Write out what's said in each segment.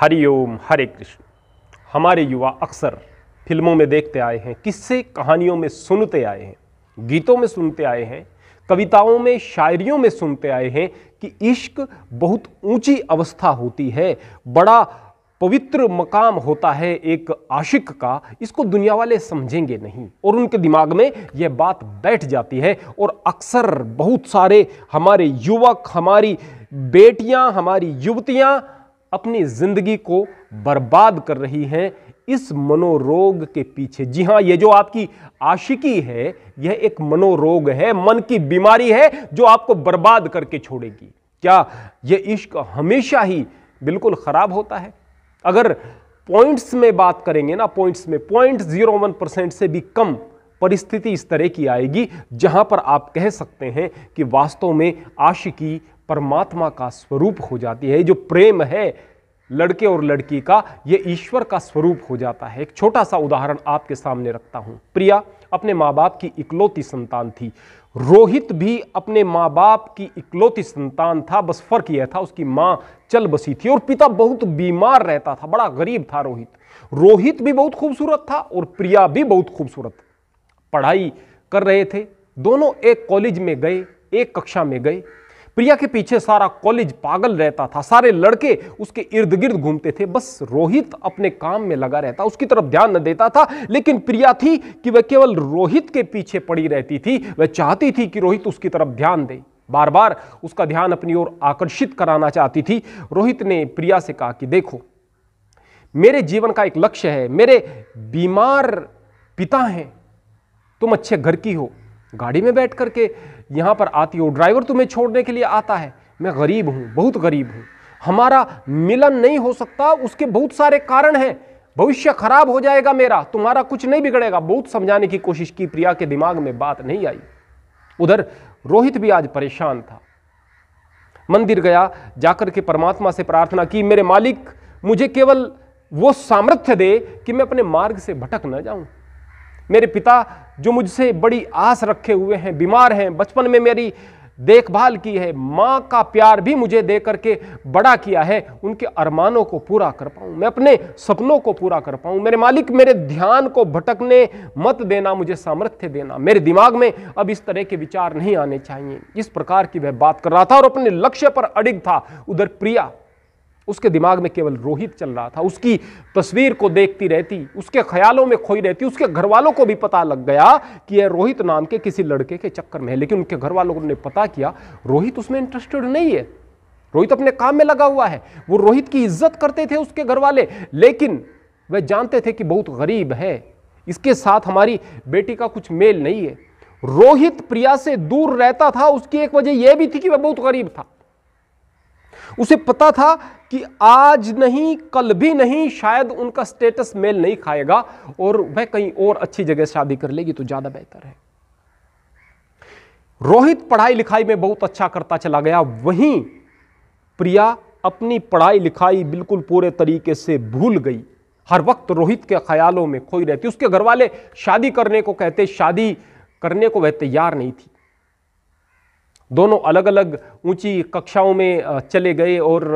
हरिओम हरे कृष्ण हमारे युवा अक्सर फिल्मों में देखते आए हैं किस्से कहानियों में सुनते आए हैं गीतों में सुनते आए हैं कविताओं में शायरियों में सुनते आए हैं कि इश्क बहुत ऊंची अवस्था होती है बड़ा पवित्र मकाम होता है एक आशिक का इसको दुनिया वाले समझेंगे नहीं और उनके दिमाग में यह बात बैठ जाती है और अक्सर बहुत सारे हमारे युवक हमारी बेटियां हमारी युवतियां अपनी ज़िंदगी को बर्बाद कर रही हैं इस मनोरोग के पीछे जी हाँ ये जो आपकी आशिकी है यह एक मनोरोग है मन की बीमारी है जो आपको बर्बाद करके छोड़ेगी क्या यह इश्क हमेशा ही बिल्कुल ख़राब होता है अगर पॉइंट्स में बात करेंगे ना पॉइंट्स में पॉइंट जीरो वन परसेंट से भी कम परिस्थिति इस तरह की आएगी जहाँ पर आप कह सकते हैं कि वास्तव में आशिकी परमात्मा का स्वरूप हो जाती है जो प्रेम है लड़के और लड़की का ये ईश्वर का स्वरूप हो जाता है एक छोटा सा उदाहरण आपके सामने रखता हूँ प्रिया अपने माँ बाप की इकलौती संतान थी रोहित भी अपने माँ बाप की इकलौती संतान था बस फर्क यह था उसकी माँ चल बसी थी और पिता बहुत बीमार रहता था बड़ा गरीब था रोहित रोहित भी बहुत खूबसूरत था और प्रिया भी बहुत खूबसूरत पढ़ाई कर रहे थे दोनों एक कॉलेज में गए एक कक्षा में गए प्रिया के पीछे सारा कॉलेज पागल रहता था सारे लड़के उसके इर्द गिर्द घूमते थे बस रोहित अपने काम में लगा रहता उसकी तरफ ध्यान न देता था लेकिन प्रिया थी कि वह केवल रोहित के पीछे पड़ी रहती थी वह चाहती थी कि रोहित उसकी तरफ ध्यान दे बार बार उसका ध्यान अपनी ओर आकर्षित कराना चाहती थी रोहित ने प्रिया से कहा कि देखो मेरे जीवन का एक लक्ष्य है मेरे बीमार पिता हैं तुम अच्छे घर की हो गाड़ी में बैठ करके यहाँ पर आती हो ड्राइवर तुम्हें छोड़ने के लिए आता है मैं गरीब हूँ बहुत गरीब हूँ हमारा मिलन नहीं हो सकता उसके बहुत सारे कारण हैं भविष्य खराब हो जाएगा मेरा तुम्हारा कुछ नहीं बिगड़ेगा बहुत समझाने की कोशिश की प्रिया के दिमाग में बात नहीं आई उधर रोहित भी आज परेशान था मंदिर गया जाकर के परमात्मा से प्रार्थना की मेरे मालिक मुझे केवल वो सामर्थ्य दे कि मैं अपने मार्ग से भटक न जाऊं मेरे पिता जो मुझसे बड़ी आस रखे हुए हैं बीमार हैं बचपन में मेरी देखभाल की है माँ का प्यार भी मुझे दे करके बड़ा किया है उनके अरमानों को पूरा कर पाऊँ मैं अपने सपनों को पूरा कर पाऊँ मेरे मालिक मेरे ध्यान को भटकने मत देना मुझे सामर्थ्य देना मेरे दिमाग में अब इस तरह के विचार नहीं आने चाहिए इस प्रकार की वह बात कर रहा था और अपने लक्ष्य पर अड़िग था उधर प्रिया उसके दिमाग में केवल रोहित चल रहा था उसकी तस्वीर को देखती रहती उसके ख्यालों में खोई रहती उसके घर वालों को भी पता लग गया कि यह रोहित नाम के किसी लड़के के चक्कर में है लेकिन उनके घर वालों ने पता किया रोहित उसमें इंटरेस्टेड नहीं है रोहित अपने काम में लगा हुआ है वो रोहित की इज्जत करते थे उसके घर वाले लेकिन वह जानते थे कि बहुत गरीब है इसके साथ हमारी बेटी का कुछ मेल नहीं है रोहित प्रिया से दूर रहता था उसकी एक वजह यह भी थी कि वह बहुत गरीब था उसे पता था कि आज नहीं कल भी नहीं शायद उनका स्टेटस मेल नहीं खाएगा और वह कहीं और अच्छी जगह शादी कर लेगी तो ज़्यादा बेहतर है रोहित पढ़ाई लिखाई में बहुत अच्छा करता चला गया वहीं प्रिया अपनी पढ़ाई लिखाई बिल्कुल पूरे तरीके से भूल गई हर वक्त रोहित के ख्यालों में खोई रहती उसके घर वाले शादी करने को कहते शादी करने को वह तैयार नहीं थी दोनों अलग अलग ऊंची कक्षाओं में चले गए और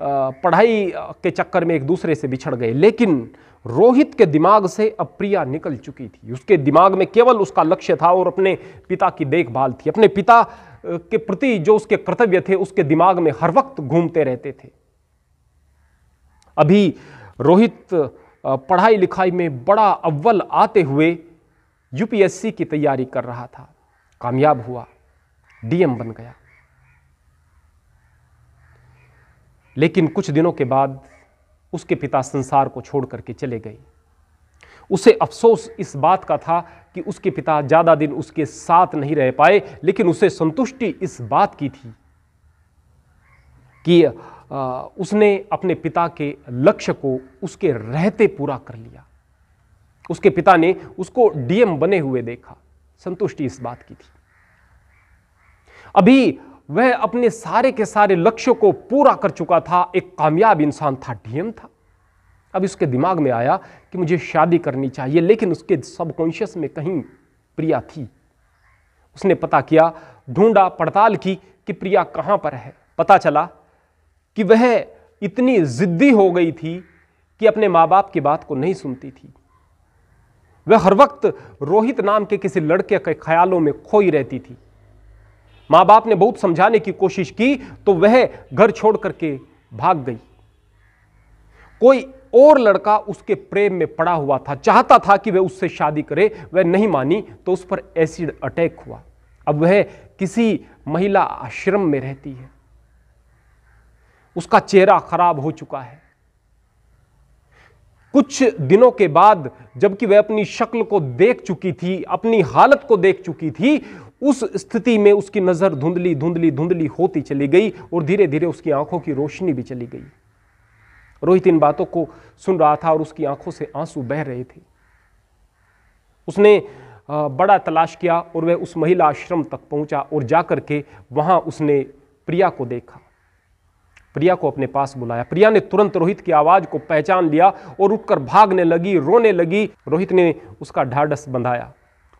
पढ़ाई के चक्कर में एक दूसरे से बिछड़ गए लेकिन रोहित के दिमाग से अप्रिया निकल चुकी थी उसके दिमाग में केवल उसका लक्ष्य था और अपने पिता की देखभाल थी अपने पिता के प्रति जो उसके कर्तव्य थे उसके दिमाग में हर वक्त घूमते रहते थे अभी रोहित पढ़ाई लिखाई में बड़ा अव्वल आते हुए यूपीएससी की तैयारी कर रहा था कामयाब हुआ डीएम बन गया लेकिन कुछ दिनों के बाद उसके पिता संसार को छोड़ करके चले गए उसे अफसोस इस बात का था कि उसके पिता ज़्यादा दिन उसके साथ नहीं रह पाए लेकिन उसे संतुष्टि इस बात की थी कि उसने अपने पिता के लक्ष्य को उसके रहते पूरा कर लिया उसके पिता ने उसको डीएम बने हुए देखा संतुष्टि इस बात की थी अभी वह अपने सारे के सारे लक्ष्यों को पूरा कर चुका था एक कामयाब इंसान था डीएम था अब उसके दिमाग में आया कि मुझे शादी करनी चाहिए लेकिन उसके सबकॉन्शियस में कहीं प्रिया थी उसने पता किया ढूंढा पड़ताल की कि प्रिया कहां पर है पता चला कि वह इतनी ज़िद्दी हो गई थी कि अपने मां बाप की बात को नहीं सुनती थी वह हर वक्त रोहित नाम के किसी लड़के के ख्यालों में खोई रहती थी माँ बाप ने बहुत समझाने की कोशिश की तो वह घर छोड़ करके भाग गई कोई और लड़का उसके प्रेम में पड़ा हुआ था चाहता था कि वह उससे शादी करे वह नहीं मानी तो उस पर एसिड अटैक हुआ अब वह किसी महिला आश्रम में रहती है उसका चेहरा खराब हो चुका है कुछ दिनों के बाद जबकि वह अपनी शक्ल को देख चुकी थी अपनी हालत को देख चुकी थी उस स्थिति में उसकी नज़र धुंधली धुंधली धुंधली होती चली गई और धीरे धीरे उसकी आंखों की रोशनी भी चली गई रोहित इन बातों को सुन रहा था और उसकी आंखों से आंसू बह रहे थे उसने बड़ा तलाश किया और वह उस महिला आश्रम तक पहुंचा और जाकर के वहां उसने प्रिया को देखा प्रिया को अपने पास बुलाया प्रिया ने तुरंत रोहित की आवाज़ को पहचान लिया और उठकर भागने लगी रोने लगी रोहित ने उसका ढाढ़स बंधाया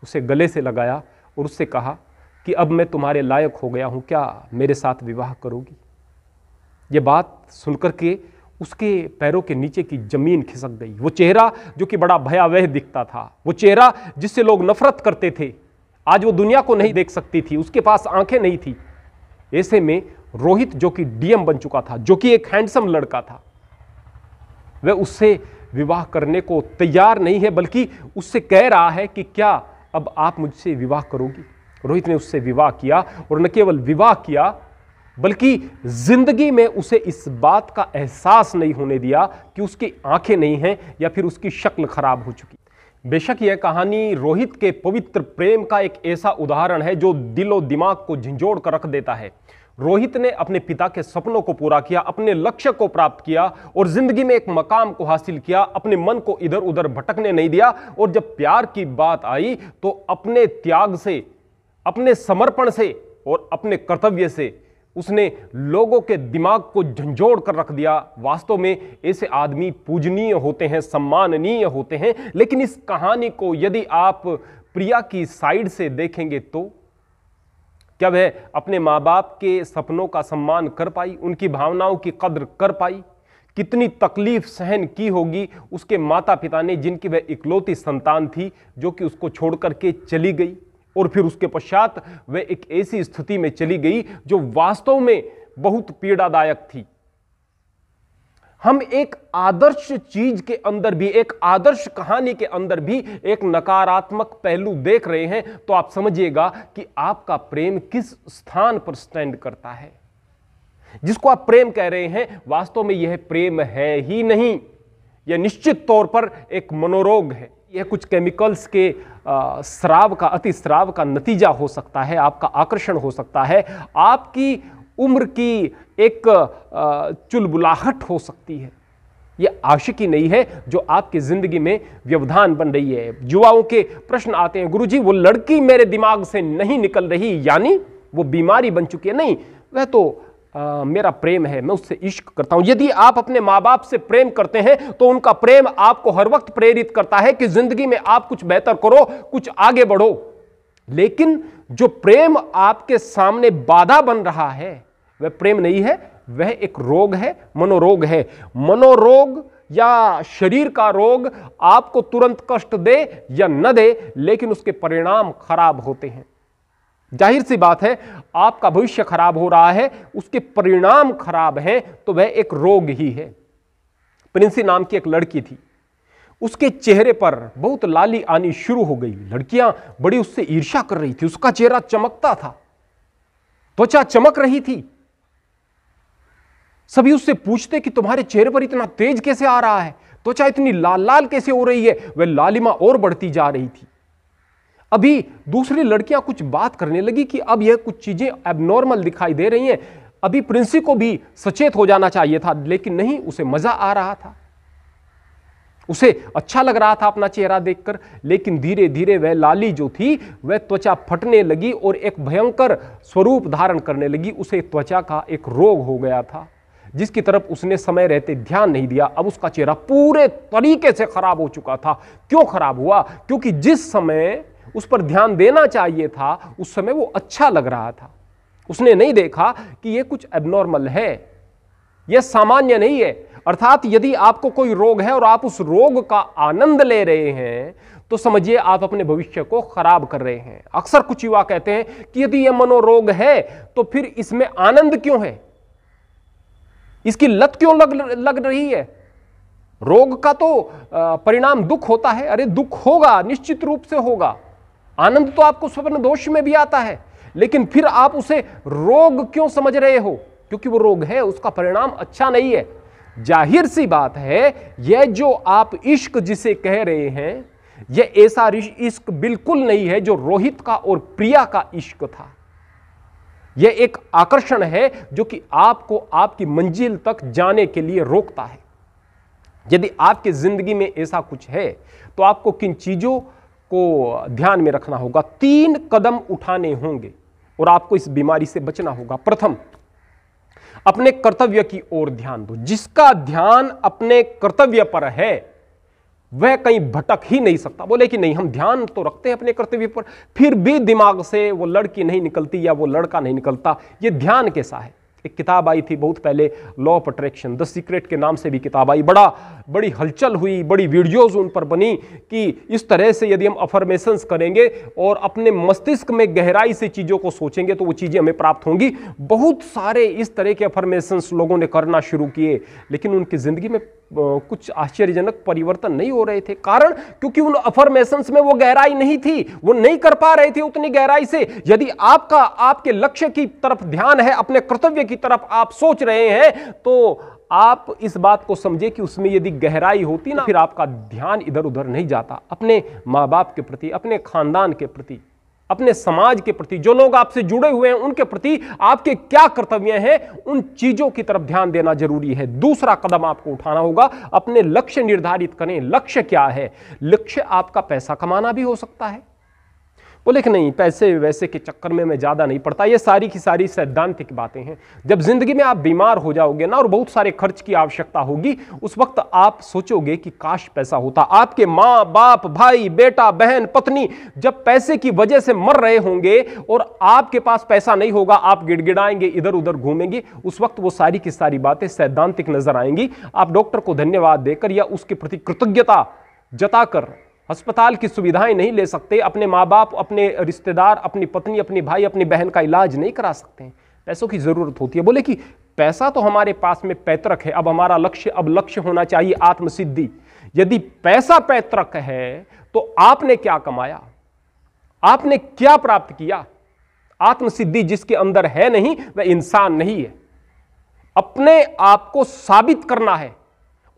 उसे गले से लगाया और उससे कहा कि अब मैं तुम्हारे लायक हो गया हूँ क्या मेरे साथ विवाह करोगी ये बात सुनकर के उसके पैरों के नीचे की जमीन खिसक गई वो चेहरा जो कि बड़ा भयावह दिखता था वो चेहरा जिससे लोग नफरत करते थे आज वो दुनिया को नहीं देख सकती थी उसके पास आंखें नहीं थी ऐसे में रोहित जो कि डीएम बन चुका था जो कि एक हैंडसम लड़का था वह उससे विवाह करने को तैयार नहीं है बल्कि उससे कह रहा है कि क्या अब आप मुझसे विवाह करोगी रोहित ने उससे विवाह किया और न केवल विवाह किया बल्कि जिंदगी में उसे इस बात का एहसास नहीं होने दिया कि उसकी आंखें नहीं हैं या फिर उसकी शक्ल खराब हो चुकी बेशक यह कहानी रोहित के पवित्र प्रेम का एक ऐसा उदाहरण है जो दिलो दिमाग को झिंझोड़ कर रख देता है रोहित ने अपने पिता के सपनों को पूरा किया अपने लक्ष्य को प्राप्त किया और जिंदगी में एक मकाम को हासिल किया अपने मन को इधर उधर भटकने नहीं दिया और जब प्यार की बात आई तो अपने त्याग से अपने समर्पण से और अपने कर्तव्य से उसने लोगों के दिमाग को झंझोड़ कर रख दिया वास्तव में ऐसे आदमी पूजनीय होते हैं सम्माननीय होते हैं लेकिन इस कहानी को यदि आप प्रिया की साइड से देखेंगे तो क्या वह अपने माँ बाप के सपनों का सम्मान कर पाई उनकी भावनाओं की कद्र कर पाई कितनी तकलीफ सहन की होगी उसके माता पिता ने जिनकी वह इकलौती संतान थी जो कि उसको छोड़ करके चली गई और फिर उसके पश्चात वे एक ऐसी स्थिति में चली गई जो वास्तव में बहुत पीड़ादायक थी हम एक आदर्श चीज के अंदर भी एक आदर्श कहानी के अंदर भी एक नकारात्मक पहलू देख रहे हैं तो आप समझिएगा कि आपका प्रेम किस स्थान पर स्टैंड करता है जिसको आप प्रेम कह रहे हैं वास्तव में यह प्रेम है ही नहीं यह निश्चित तौर पर एक मनोरोग है यह कुछ केमिकल्स के श्राव का अति श्राव का नतीजा हो सकता है आपका आकर्षण हो सकता है आपकी उम्र की एक चुलबुलाहट हो सकती है यह आशिकी नहीं है जो आपकी ज़िंदगी में व्यवधान बन रही है युवाओं के प्रश्न आते हैं गुरुजी वो लड़की मेरे दिमाग से नहीं निकल रही यानी वो बीमारी बन चुकी है नहीं वह तो आ, मेरा प्रेम है मैं उससे इश्क करता हूं यदि आप अपने माँ बाप से प्रेम करते हैं तो उनका प्रेम आपको हर वक्त प्रेरित करता है कि जिंदगी में आप कुछ बेहतर करो कुछ आगे बढ़ो लेकिन जो प्रेम आपके सामने बाधा बन रहा है वह प्रेम नहीं है वह एक रोग है मनोरोग है मनोरोग या शरीर का रोग आपको तुरंत कष्ट दे या न दे लेकिन उसके परिणाम खराब होते हैं जाहिर सी बात है आपका भविष्य खराब हो रहा है उसके परिणाम खराब हैं तो वह एक रोग ही है प्रिंसी नाम की एक लड़की थी उसके चेहरे पर बहुत लाली आनी शुरू हो गई लड़कियां बड़ी उससे ईर्ष्या कर रही थी उसका चेहरा चमकता था त्वचा चमक रही थी सभी उससे पूछते कि तुम्हारे चेहरे पर इतना तेज कैसे आ रहा है त्वचा इतनी लाल लाल कैसे हो रही है वह लालिमा और बढ़ती जा रही थी अभी दूसरी लड़कियां कुछ बात करने लगी कि अब यह कुछ चीज़ें एबनॉर्मल दिखाई दे रही हैं अभी प्रिंसी को भी सचेत हो जाना चाहिए था लेकिन नहीं उसे मज़ा आ रहा था उसे अच्छा लग रहा था अपना चेहरा देखकर लेकिन धीरे धीरे वह लाली जो थी वह त्वचा फटने लगी और एक भयंकर स्वरूप धारण करने लगी उसे त्वचा का एक रोग हो गया था जिसकी तरफ उसने समय रहते ध्यान नहीं दिया अब उसका चेहरा पूरे तरीके से खराब हो चुका था क्यों खराब हुआ क्योंकि जिस समय उस पर ध्यान देना चाहिए था उस समय वो अच्छा लग रहा था उसने नहीं देखा कि ये कुछ एबनॉर्मल है यह सामान्य नहीं है अर्थात यदि आपको कोई रोग है और आप उस रोग का आनंद ले रहे हैं तो समझिए आप अपने भविष्य को खराब कर रहे हैं अक्सर कुछ युवा कहते हैं कि यदि यह मनोरोग है तो फिर इसमें आनंद क्यों है इसकी लत क्यों लग लग रही है रोग का तो परिणाम दुख होता है अरे दुख होगा निश्चित रूप से होगा आनंद तो आपको स्वप्न दोष में भी आता है लेकिन फिर आप उसे रोग क्यों समझ रहे हो क्योंकि वो रोग है उसका परिणाम अच्छा नहीं है जाहिर सी बात है यह जो आप इश्क जिसे कह रहे हैं यह ऐसा इश्क बिल्कुल नहीं है जो रोहित का और प्रिया का इश्क था यह एक आकर्षण है जो कि आपको आपकी मंजिल तक जाने के लिए रोकता है यदि आपकी जिंदगी में ऐसा कुछ है तो आपको किन चीजों आपको ध्यान में रखना होगा तीन कदम उठाने होंगे और आपको इस बीमारी से बचना होगा प्रथम अपने कर्तव्य की ओर ध्यान दो जिसका ध्यान अपने कर्तव्य पर है वह कहीं भटक ही नहीं सकता बोले कि नहीं हम ध्यान तो रखते हैं अपने कर्तव्य पर फिर भी दिमाग से वो लड़की नहीं निकलती या वो लड़का नहीं निकलता ये ध्यान कैसा है एक किताब आई थी बहुत पहले law of attraction the secret के नाम से भी किताब आई बड़ा बड़ी हलचल हुई बड़ी वीडियोस उन पर बनी कि इस तरह से यदि हम अफर्मेशंस करेंगे और अपने मस्तिष्क में गहराई से चीज़ों को सोचेंगे तो वो चीज़ें हमें प्राप्त होंगी बहुत सारे इस तरह के अफर्मेशंस लोगों ने करना शुरू किए लेकिन उनकी ज़िंदगी में कुछ आश्चर्यजनक परिवर्तन नहीं हो रहे थे कारण क्योंकि उन अफर्मेशन में वो गहराई नहीं थी वो नहीं कर पा रहे थे उतनी गहराई से यदि आपका आपके लक्ष्य की तरफ ध्यान है अपने कर्तव्य की तरफ आप सोच रहे हैं तो आप इस बात को समझे कि उसमें यदि गहराई होती ना फिर आपका ध्यान इधर उधर नहीं जाता अपने माँ बाप के प्रति अपने खानदान के प्रति अपने समाज के प्रति जो लोग आपसे जुड़े हुए हैं उनके प्रति आपके क्या कर्तव्य हैं उन चीजों की तरफ ध्यान देना जरूरी है दूसरा कदम आपको उठाना होगा अपने लक्ष्य निर्धारित करें लक्ष्य क्या है लक्ष्य आपका पैसा कमाना भी हो सकता है बोले कि नहीं पैसे वैसे के चक्कर में मैं ज़्यादा नहीं पड़ता ये सारी की सारी सैद्धांतिक बातें हैं जब ज़िंदगी में आप बीमार हो जाओगे ना और बहुत सारे खर्च की आवश्यकता होगी उस वक्त आप सोचोगे कि काश पैसा होता आपके माँ बाप भाई बेटा बहन पत्नी जब पैसे की वजह से मर रहे होंगे और आपके पास पैसा नहीं होगा आप गिड़गिड़ाएंगे इधर उधर घूमेंगे उस वक्त वो सारी की सारी बातें सैद्धांतिक नजर आएंगी आप डॉक्टर को धन्यवाद देकर या उसके प्रति कृतज्ञता जताकर अस्पताल की सुविधाएं नहीं ले सकते अपने माँ बाप अपने रिश्तेदार अपनी पत्नी अपनी भाई अपनी बहन का इलाज नहीं करा सकते हैं पैसों की ज़रूरत होती है बोले कि पैसा तो हमारे पास में पैतृक है अब हमारा लक्ष्य अब लक्ष्य होना चाहिए आत्मसिद्धि यदि पैसा पैतृक है तो आपने क्या कमाया आपने क्या प्राप्त किया आत्मसिद्धि जिसके अंदर है नहीं वह इंसान नहीं है अपने आप को साबित करना है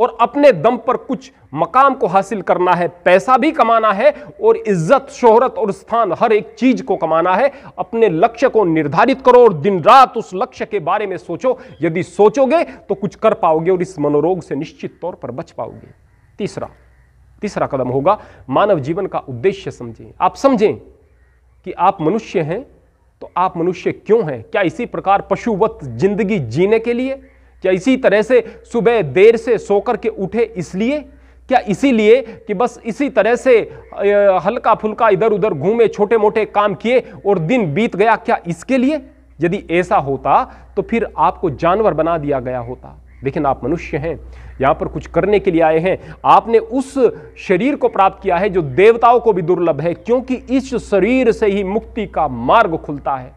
और अपने दम पर कुछ मकाम को हासिल करना है पैसा भी कमाना है और इज्जत शोहरत और स्थान हर एक चीज को कमाना है अपने लक्ष्य को निर्धारित करो और दिन रात उस लक्ष्य के बारे में सोचो यदि सोचोगे तो कुछ कर पाओगे और इस मनोरोग से निश्चित तौर पर बच पाओगे तीसरा तीसरा कदम होगा मानव जीवन का उद्देश्य समझें आप समझें कि आप मनुष्य हैं तो आप मनुष्य क्यों हैं क्या इसी प्रकार पशुवत जिंदगी जीने के लिए क्या इसी तरह से सुबह देर से सोकर के उठे इसलिए क्या इसीलिए कि बस इसी तरह से हल्का फुल्का इधर उधर घूमे छोटे मोटे काम किए और दिन बीत गया क्या इसके लिए यदि ऐसा होता तो फिर आपको जानवर बना दिया गया होता लेकिन आप मनुष्य हैं यहाँ पर कुछ करने के लिए आए हैं आपने उस शरीर को प्राप्त किया है जो देवताओं को भी दुर्लभ है क्योंकि इस शरीर से ही मुक्ति का मार्ग खुलता है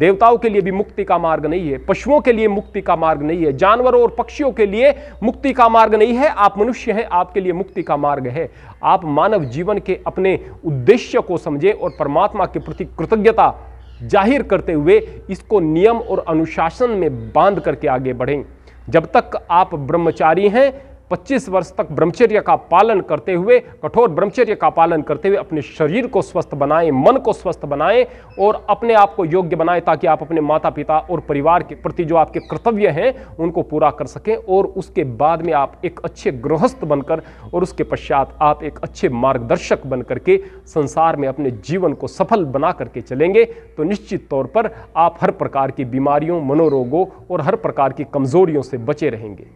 देवताओं के लिए भी मुक्ति का मार्ग नहीं है पशुओं के लिए मुक्ति का मार्ग नहीं है जानवरों और पक्षियों के लिए मुक्ति का मार्ग नहीं है आप मनुष्य हैं आपके लिए मुक्ति का मार्ग है आप मानव जीवन के अपने उद्देश्य को समझें और परमात्मा के प्रति कृतज्ञता जाहिर करते हुए इसको नियम और अनुशासन में बांध करके आगे बढ़ें जब तक आप ब्रह्मचारी हैं 25 वर्ष तक ब्रह्मचर्य का पालन करते हुए कठोर ब्रह्मचर्य का पालन करते हुए अपने शरीर को स्वस्थ बनाएं मन को स्वस्थ बनाएं और अपने आप को योग्य बनाएं ताकि आप अपने माता पिता और परिवार के प्रति जो आपके कर्तव्य हैं उनको पूरा कर सकें और उसके बाद में आप एक अच्छे गृहस्थ बनकर और उसके पश्चात आप एक अच्छे मार्गदर्शक बन करके संसार में अपने जीवन को सफल बना करके चलेंगे तो निश्चित तौर पर आप हर प्रकार की बीमारियों मनोरोगों और हर प्रकार की कमजोरियों से बचे रहेंगे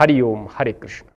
हरि हरे कृष्ण